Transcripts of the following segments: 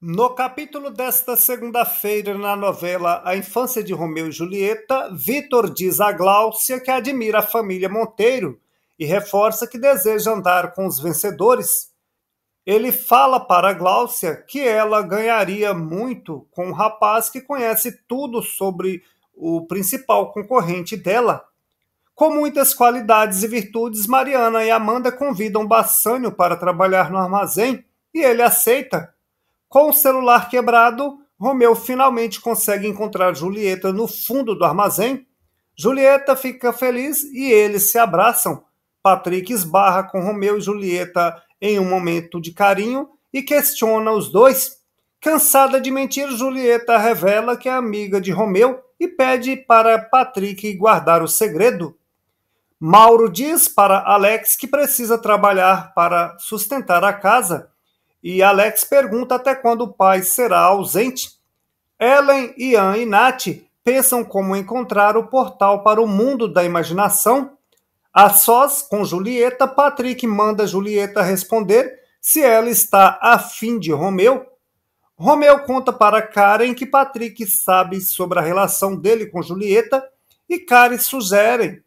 No capítulo desta segunda-feira, na novela A Infância de Romeu e Julieta, Vitor diz a Gláucia que admira a família Monteiro e reforça que deseja andar com os vencedores. Ele fala para Gláucia que ela ganharia muito com um rapaz que conhece tudo sobre o principal concorrente dela. Com muitas qualidades e virtudes, Mariana e Amanda convidam Bassânio para trabalhar no armazém e ele aceita com o celular quebrado, Romeu finalmente consegue encontrar Julieta no fundo do armazém. Julieta fica feliz e eles se abraçam. Patrick esbarra com Romeu e Julieta em um momento de carinho e questiona os dois. Cansada de mentir, Julieta revela que é amiga de Romeu e pede para Patrick guardar o segredo. Mauro diz para Alex que precisa trabalhar para sustentar a casa e Alex pergunta até quando o pai será ausente. Ellen, Ian e Nath pensam como encontrar o portal para o mundo da imaginação. A sós com Julieta, Patrick manda Julieta responder se ela está afim de Romeu. Romeu conta para Karen que Patrick sabe sobre a relação dele com Julieta e Karen sugere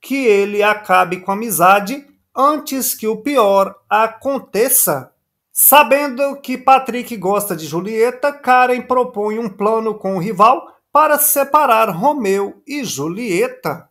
que ele acabe com a amizade antes que o pior aconteça. Sabendo que Patrick gosta de Julieta, Karen propõe um plano com o rival para separar Romeu e Julieta.